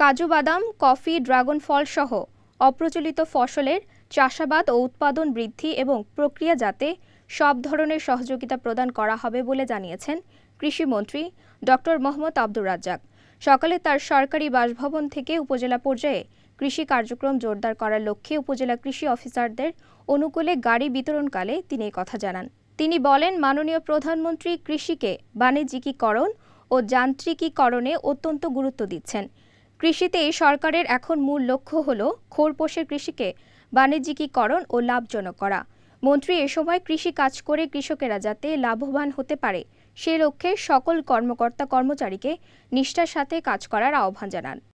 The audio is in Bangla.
কাজু বাদাম কফি ড্রাগন ফল সহ অপ্রচলিত ফসলের চাষাবাদ ও উৎপাদন বৃদ্ধি এবং প্রক্রিয়া যাতে সব ধরনের সহযোগিতা প্রদান করা হবে বলে জানিয়েছেন কৃষিমন্ত্রী ড মোহাম্মদ আব্দুর রাজ্জাক সকালে তার সরকারি বাসভবন থেকে উপজেলা পর্যায়ে কৃষি কার্যক্রম জোরদার করার লক্ষ্যে উপজেলা কৃষি অফিসারদের অনুকূলে গাড়ি বিতরণকালে তিনি কথা জানান তিনি বলেন মাননীয় প্রধানমন্ত্রী কৃষিকে বাণিজ্যিকীকরণ ও যান্ত্রিকীকরণে অত্যন্ত গুরুত্ব দিচ্ছেন কৃষিতে সরকারের এখন মূল লক্ষ্য হল খোরপোষের কৃষিকে বাণিজ্যিকীকরণ ও লাভজনক করা মন্ত্রী এ সময় কৃষি কাজ করে কৃষকেরা যাতে লাভবান হতে পারে সে লক্ষ্যে সকল কর্মকর্তা কর্মচারীকে নিষ্ঠার সাথে কাজ করার আহ্বান জানান